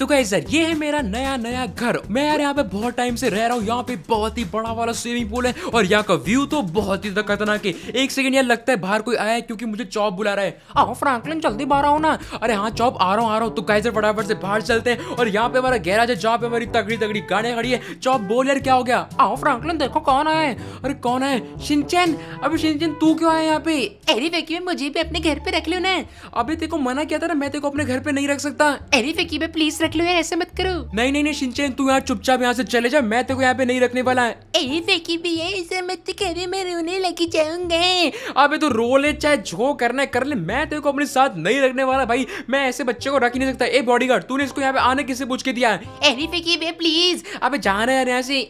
तो guys sir ये है मेरा नया नया घर मैं यार यहाँ पे बहुत टाइम से रह रहा हूँ यहाँ पे बहुत ही बड़ा वाला स्विमिंग पूल है और यहाँ का व्यू तो बहुत ही खतरनाक है एक सेकंड यार लगता है बाहर कोई आया है क्योंकि मुझे चॉप बुला रहा है आओ हाँ, फ्रैंकलिन जल्दी बाहर आओ ना अरे हाँ चॉप आ रहा हूँ आ रहा हूँ तो गाइजर फटाफट से बाहर चलते हैं और यहाँ पे हमारा गैराज है जहाँ पे हमारी तगड़ी तगड़ी गाड़ी खड़ी है चॉप बोल यार क्या हो गया आओ हाँ, फ्रैंकलिन देखो कौन आया है अरे कौन आया शिनचैन अभी शिनचैन तू क्यों आया यहाँ पे फेकी में मुझे भी अपने घर पे रख लो ना अभी तेको मना किया था ना मैं तेको अपने घर पे नहीं रख सकता फेकी में प्लीज रख लो यार ऐसे मत करो नहीं नहीं नहीं शिनचैन तू यहाँ चुपचाप यहाँ से चले जा मैं तेरे को यहाँ पे नहीं रखने वाला है ऐसे मत करे मैं रोने लगी जाऊंगा अबे तू रो ले चाहे जो करना है कर ले मैं तेरे को अपने साथ नहीं रखने वाला भाई मैं ऐसे बच्चे को रख ही नहीं सकता ए बॉडी बॉडीगार्ड तूने इसको यहाँ पे आने किसे पूछ के दिया है प्लीज अब जाना यार यहाँ से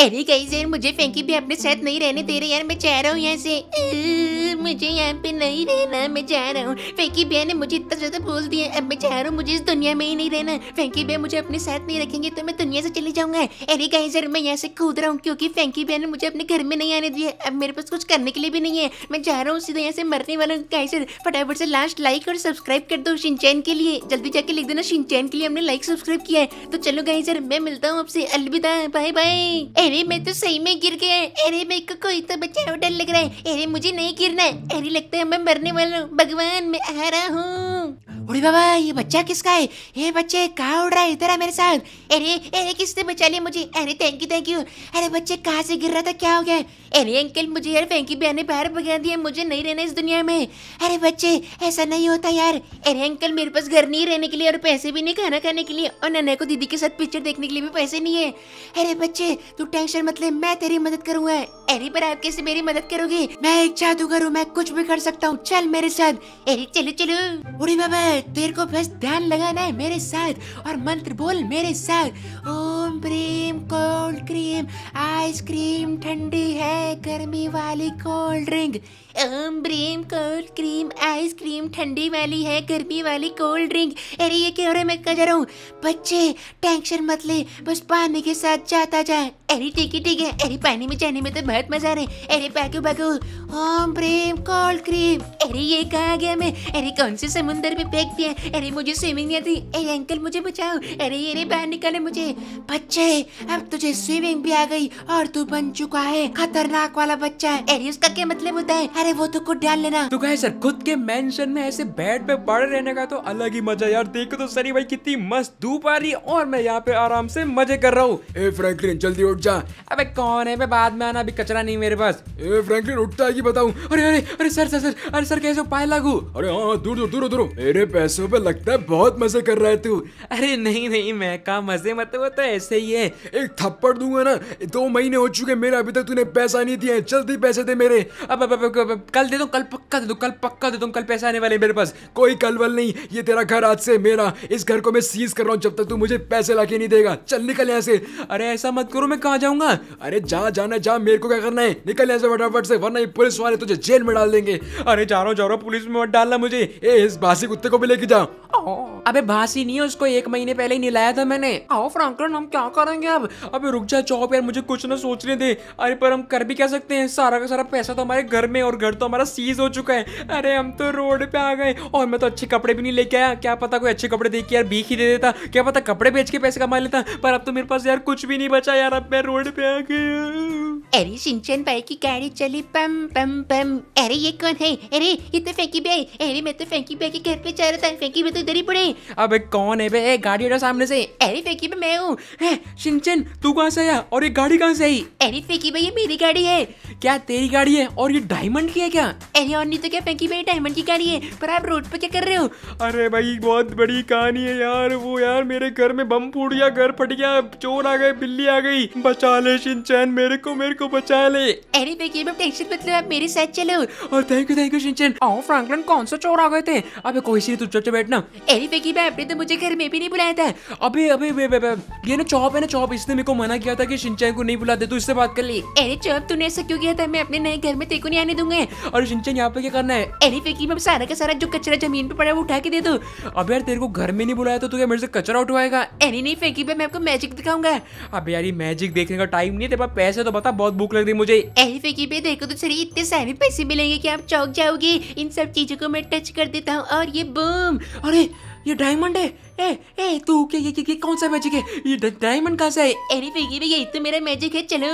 अरे गाइस यार मुझे फेंकी भी अपने साथ नहीं रहने दे रहे यार मैं जा रहा हूँ यहाँ से मुझे यहाँ पे नहीं रहना मैं जा रहा हूँ फेंकी भैया ने मुझे इतना ज्यादा बोल दिया अब मैं जा रहा हूँ मुझे इस दुनिया में ही नहीं रहना फेंकी भैया मुझे अपने साथ नहीं रखेंगे तो मैं दुनिया से चली जाऊंगा अरे गाइस यार मैं यहाँ से कूद रहा हूँ क्योंकि फेंकी भैया ने मुझे अपने घर में नहीं आने दिया अब मेरे पास कुछ करने के लिए भी नहीं है मैं जा रहा हूँ सीधे यहाँ से मरने वाला हूँ गाइस यार फटाफट से लास्ट लाइक और सब्सक्राइब कर दो शिनचैन के लिए जल्दी जाके लिख देना सिंचैन के लिए हमने लाइक सब्सक्राइब किया है तो चलो गाइस यार मैं मिलता हूँ आपसे अलविदा बाय बाय अरे मैं तो सही में गिर गया अरे मेरे को कोई तो बचाओ डर लग रहा है अरे मुझे नहीं गिरना है अरे लगता है मैं मरने वाला हूँ भगवान मैं आ रहा हूँ अरे बाबा ये बच्चा किसका है ये बच्चे कहा उड़ रहा है इधर है मेरे साथ अरे अरे किसने बचा लिया मुझे अरे थैंक यू थैंक यू अरे बच्चे कहाँ से गिर रहा था क्या हो गया अरे अंकल मुझे यार फेंकी बहने बाहर भगा दिया मुझे नहीं रहना इस दुनिया में अरे बच्चे ऐसा नहीं होता यार अरे अंकल मेरे पास घर नहीं रहने के लिए और पैसे भी नहीं खाना खाने के लिए और नन्हे को दीदी के साथ पिक्चर देखने के लिए भी पैसे नहीं है अरे बच्चे तू टेंशन मत ले मैं तेरी मदद करूंगा अरे पर आप कैसे मेरी मदद करोगे मैं एक जादूगर हूँ मैं कुछ भी कर सकता हूँ चल मेरे साथ अरे चलो चलो बुढ़ी बाबा है तेरे को बस ध्यान लगाना है मेरे साथ और मंत्र बोल मेरे साथ ओम प्रेम कोल्ड क्रीम आइसक्रीम ठंडी है गर्मी वाली कोल्ड ड्रिंक ब्रेम कोल्ड क्रीम आइसक्रीम ठंडी वाली है गर्मी वाली कोल्ड ड्रिंक अरे ये क्या हो रहा है मैं कह रहा हूँ बच्चे टेंशन मत ले बस पानी के साथ जाता जाए अरे ठीक है ठीक है अरे पानी में जाने में तो बहुत मजा आ रहा है अरे पैकू भागो ओम ब्रेम कोल्ड क्रीम अरे ये कहा गया मैं अरे कौन से समुंदर में फेंक दिया अरे मुझे स्विमिंग नहीं आती अरे अंकल मुझे बचाओ अरे ये बाहर निकाले मुझे बच्चे अब तुझे स्विमिंग भी आ गई और तू बन चुका है खतरनाक वाला बच्चा है अरे उसका क्या मतलब होता है अरे वो तो खुद डाल लेना तो गाइस सर खुद के मेंशन में ऐसे बेड पे पड़े रहने का तो अलग ही मजा यार देखो तो सनी भाई कितनी मस्त धूप आ रही और मैं यहाँ पे आराम से मजे कर रहा हूँ ए फ्रैंकलिन जल्दी उठ जा अबे कौन है बाद में आना अभी कचरा नहीं मेरे पास ए फ्रैंकलिन उठता है कि बताऊँ अरे अरे अरे सर सर सर अरे सर कैसे पाए लागू अरे हाँ, हाँ, दूर दूर दूर दूर मेरे पैसों पे लगता है बहुत मजे कर रहा है तू अरे नहीं नहीं मैं कहा मजे मत वो तो ऐसे ही है एक थप्पड़ दूंगा ना दो महीने हो चुके मेरे अभी तक तूने पैसा नहीं दिया जल्दी पैसे दे मेरे अब अब अब कल दे दूँ कल पक्का दे दूँ कल पक्का दे दूँ कल पैसे आने वाले मेरे पास कोई कल वल नहीं ये तेरा घर आज से मेरा इस घर को मैं सीज कर रहा हूँ जब तक तू मुझे पैसे ला नहीं देगा चल निकल यहाँ से अरे ऐसा मत करो मैं कहाँ जाऊँगा अरे जा जाना जा मेरे को क्या करना है निकल यहाँ से फटाफट से वरना ये पुलिस वाले तुझे जेल में डाल देंगे अरे जा रहा हूँ जा रहा हूँ पुलिस में मत डालना मुझे ए इस बासी कुत्ते को भी लेके जाओ अबे भासी नहीं है उसको एक महीने पहले ही निलाया था मैंने आओ फ्रैंकलिन हम क्या करेंगे अब अबे रुक जा चौप यार मुझे कुछ ना सोचने दे अरे पर हम कर भी क्या सकते हैं सारा का सारा पैसा तो हमारे घर में और घर तो हमारा सीज हो चुका है अरे हम तो रोड पे आ गए और मैं तो अच्छे कपड़े भी नहीं लेके आया क्या पता कोई अच्छे कपड़े देख के यार भीख ही दे देता क्या पता कपड़े बेच के पैसे कमा लेता पर अब तो मेरे पास यार कुछ भी नहीं बचा यार अब मैं रोड पे आ गया अरे सिंचन भाई की गाड़ी चली पम पम पम अरे ये कौन है अरे ये तो फेंकी भाई अरे मैं तो फेंकी भाई के घर पे जा रहा था फेंकी भाई तो इधर ही पड़े अबे कौन है बे गाड़ी उठा सामने से अरे फेंकी भाई मैं हूँ सिंचन तू कहाँ से आया और ये गाड़ी कहाँ से आई अरे फेंकी भाई ये मेरी गाड़ी है क्या तेरी गाड़ी है और ये डायमंड की है क्या अरे और नहीं तो क्या फेंकी भाई डायमंड की गाड़ी है पर आप रोड पे क्या कर रहे हो अरे भाई बहुत बड़ी कहानी है यार वो यार मेरे घर में बम फूट गया घर फट गया चोर आ गए बिल्ली आ गई बचा ले सिंचन मेरे को मेरे को को बचा ले अरे बेगेम अब टेंशन मत लो आप मेरे साथ चलो और thank you thank you Shinchan आओ फ्रैंकलिन कौन सा चोर आ गए थे अबे कोई सी तू चुपचाप से बैठना अरे मैं अपने तो मुझे घर में भी नहीं बुलाया था अबे अबे वे वे बे ये ना चौप है ना चौप इसने मेरे को मना किया था कि शिनचैन को नहीं बुलाते तू इससे बात कर ले अरे चौप तूने ऐसा क्यों किया था मैं अपने नए घर में तेरे को नहीं आने दूंगा और शिनचैन यहां पे क्या करना है अरे बेगेम मैं सारा का सारा जो कचरा जमीन पे पड़ा है वो उठा के दे दूं अबे यार तेरे को घर में नहीं बुलाया तो तू क्या मेरे से कचरा उठवाएगा अरे नहीं फेंकी मैं आपको मैजिक दिखाऊंगा अबे यार ये मैजिक देखने का टाइम नहीं है तेरे पास पैसे तो बता बहुत भूख लग रही मुझे अरे फेकी भाई देखो तो सर इतने सारे पैसे मिलेंगे कि आप चौक जाओगे इन सब चीजों को मैं टच कर देता हूँ और ये बम अरे ये डायमंड है ए ए तू क्या ये, ये, ये कौन सा मैजिक है ये डायमंड कहाँ से है अरे फेंकी भैया ये तो मेरा मैजिक है चलो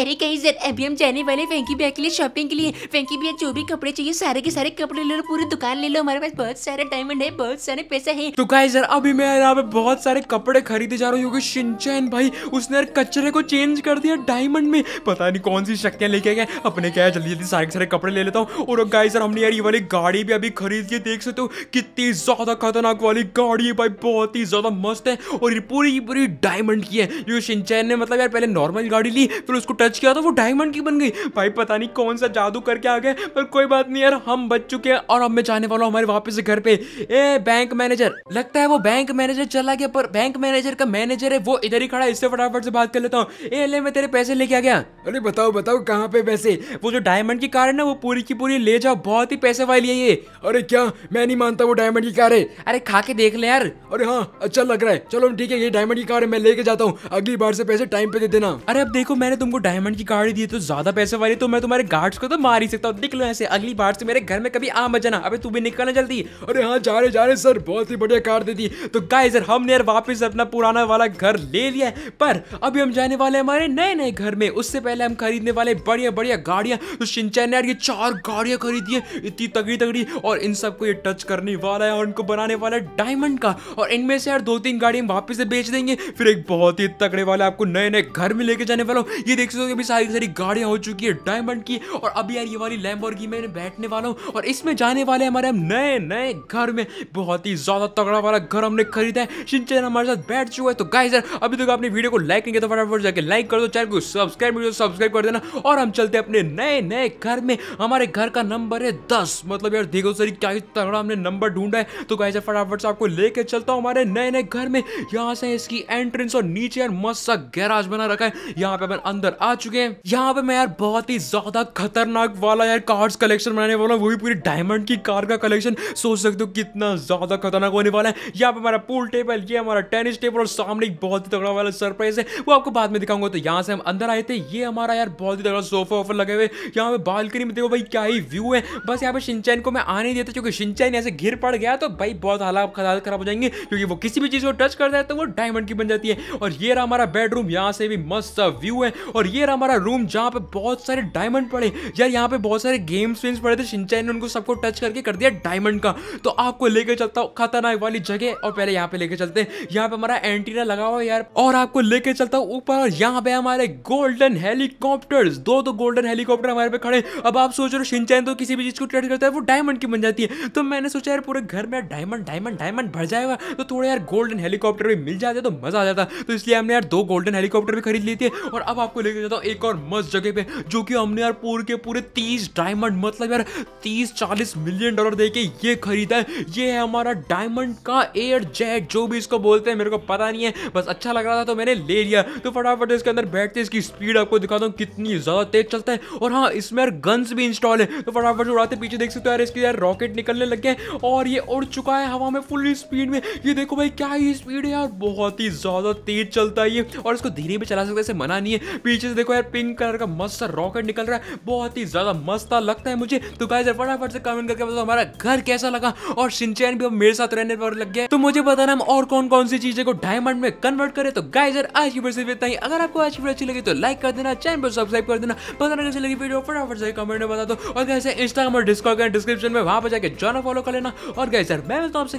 अरे कहीं से अभी हम जाने वाले फेंकी भैया के लिए शॉपिंग के लिए फेंकी भैया जो भी कपड़े चाहिए सारे के सारे कपड़े ले लो पूरी दुकान ले लो हमारे पास बहुत सारे डायमंड है बहुत सारे पैसे है तो गाइस सर अभी मैं यहाँ पे बहुत सारे कपड़े खरीदे जा रहा हूँ क्योंकि शिनचैन भाई उसने कचरे को चेंज कर दिया डायमंड में पता नहीं कौन सी शक्तियाँ लेके गए अपने क्या जल्दी जल्दी सारे सारे कपड़े ले लेता हूँ और गाइस सर हमने यार ये वाली गाड़ी भी अभी खरीद के देख सकते हो कितनी ज्यादा खतरनाक वाली गाड़ी है भाई बहुत ही ज्यादा मस्त है और ये पूरी की पूरी डायमंड की है ये सिंचैन ने मतलब यार पहले नॉर्मल गाड़ी ली फिर उसको टच किया था तो वो डायमंड की बन गई भाई पता नहीं कौन सा जादू करके आ गए पर कोई बात नहीं यार हम बच चुके हैं और अब मैं जाने वाला हूँ हमारे वापस घर पे ए बैंक मैनेजर लगता है वो बैंक मैनेजर चला गया पर बैंक मैनेजर का मैनेजर है वो इधर ही खड़ा इससे फटाफट से बात कर लेता हूँ ए ले मैं तेरे पैसे लेके आ गया अरे बताओ बताओ कहाँ पे पैसे वो जो डायमंड की कार है ना वो पूरी की पूरी ले जाओ बहुत ही पैसे वाली है ये अरे क्या मैं नहीं मानता वो डायमंड की कार है अरे उठा के देख ले यार अरे हाँ अच्छा लग रहा है चलो ठीक है ये डायमंड की कार है मैं लेके जाता हूँ अगली बार से पैसे टाइम पे दे देना अरे अब देखो मैंने तुमको डायमंड की कार दी तो ज्यादा पैसे वाली तो मैं तुम्हारे गार्ड को तो मार ही सकता हूँ निकलो ऐसे अगली बार से मेरे घर में कभी आ मचाना अभी तू भी निकलना जल्दी अरे हाँ जा रहे जा रहे सर बहुत ही बढ़िया कार दे दी तो गाय सर हमने यार वापिस अपना पुराना वाला घर ले लिया है पर अभी हम जाने वाले हमारे नए नए घर में उससे पहले हम खरीदने वाले बढ़िया बढ़िया गाड़िया तो सिंचन ने यार ये चार गाड़ियाँ खरीदी है इतनी तगड़ी तगड़ी और इन सबको ये टच करने वाला है और इनको बनाने वाला डायमंड का और इनमें से यार दो तीन गाड़ी हम वापस से बेच देंगे फिर एक बहुत ही तगड़े वाले आपको नए नए घर में लेके जाने वाला हूँ ये देख सकते हो अभी सारी सारी गाड़ियाँ हो चुकी है डायमंड की और अभी यार ये वाली लैम्ब में बैठने वाला हूँ और इसमें जाने वाले हमारे हम नए नए घर में बहुत ही ज़्यादा तगड़ा वाला घर हमने खरीदा है सिंचन हमारे साथ बैठ चुका है तो गाय सर अभी तक आपने वीडियो को लाइक नहीं किया तो फटाफट जाकर लाइक कर दो चैनल को सब्सक्राइब वीडियो सब्सक्राइब कर देना और हम चलते अपने नए नए घर में हमारे घर का नंबर है दस मतलब यार देखो सर क्या तगड़ा हमने नंबर ढूंढा है तो गाय सर फटाफट फटाफट से आपको लेके चलता हूँ हमारे नए नए घर में यहाँ से इसकी एंट्रेंस और नीचे यार मस्त सा गैराज बना रखा है यहाँ पे अपन अंदर आ चुके हैं यहाँ पे मैं यार बहुत ही ज्यादा खतरनाक वाला यार कार्स कलेक्शन बनाने वाला वो भी पूरी डायमंड की कार का कलेक्शन सोच सकते हो कितना ज्यादा खतरनाक होने वाला है यहाँ पे हमारा पूल टेबल ये हमारा टेनिस टेबल और सामने बहुत ही तगड़ा वाला सरप्राइज है वो आपको बाद में दिखाऊंगा तो यहाँ से हम अंदर आए थे ये हमारा यार बहुत ही तगड़ा सोफा ऑफर लगे हुए यहाँ पे बालकनी में देखो भाई क्या ही व्यू है बस यहाँ पे सिंचैन को मैं आने देता क्योंकि सिंचैन ऐसे घिर पड़ गया तो भाई बहुत हालत हालात खराब खराब हो जाएंगे क्योंकि वो किसी भी चीज़ को टच करता है तो वो डायमंड की बन जाती है और ये रहा हमारा बेडरूम यहाँ से भी मस्त व्यू है और ये रहा हमारा रूम जहाँ पे बहुत सारे डायमंड पड़े यार यहाँ पे बहुत सारे गेम्स वेम्स पड़े थे सिंचाई ने उनको सबको टच करके कर दिया डायमंड का तो आपको लेके चलता हूँ खतरनाक वाली जगह और पहले यहाँ पे लेके चलते हैं यहाँ पे हमारा एंटीना लगा हुआ है यार और आपको लेके चलता हूँ ऊपर और यहाँ पे हमारे गोल्डन हेलीकॉप्टर दो दो गोल्डन हेलीकॉप्टर हमारे पे खड़े अब आप सोच रहे हो सिंचाई तो किसी भी चीज को टच करता है वो डायमंड की बन जाती है तो मैंने सोचा यार पूरे घर में डायमंड डायमंड डायमंड डायमंड भर जाएगा तो थोड़ा यार गोल्डन हेलीकॉप्टर भी मिल जाता तो मज़ा आ जाता तो इसलिए हमने यार दो गोल्डन हेलीकॉप्टर भी खरीद लिए थे और अब आपको लेके जाता हूँ एक और मस्त जगह पे जो कि हमने यार पूरे के पूरे तीस डायमंड मतलब यार तीस चालीस मिलियन डॉलर दे के ये खरीदा है ये है हमारा डायमंड का एयर जेट जो भी इसको बोलते हैं मेरे को पता नहीं है बस अच्छा लग रहा था तो मैंने ले लिया तो फटाफट इसके अंदर बैठते इसकी स्पीड आपको दिखाता हूँ कितनी ज़्यादा तेज चलता है और हाँ इसमें यार गन्स भी इंस्टॉल है तो फटाफट उड़ाते पीछे देख सकते हो यार इसके यार रॉकेट निकलने लग गए और ये उड़ चुका है हवा हमें फुल स्पीड में ये देखो भाई क्या ही स्पीड है यार बहुत ही ज़्यादा तेज चलता है ये और इसको धीरे भी चला सकते ऐसे मना नहीं है पीछे से देखो यार पिंक कलर का मस्त रॉकेट निकल रहा है बहुत ही ज़्यादा मस्त लगता है मुझे तो गाय फटाफट से कमेंट करके बताओ हमारा घर कैसा लगा और सिंचैन भी अब मेरे साथ रहने पर लग गया तो मुझे बताना हम और कौन कौन सी चीज़ें को डायमंड में कन्वर्ट करें तो गाइज आज की वीडियो इतना ही अगर आपको आज की वीडियो अच्छी लगी तो लाइक कर देना चैनल पर सब्सक्राइब कर देना पता कैसे लगी वीडियो फटाफट से कमेंट में बता दो और कैसे इंस्टाग्राम और डिस्कॉर्ड डिस्क्रिप्शन में वहां पर जाकर जॉना फॉलो कर लेना और कैसे मैं तो आपसे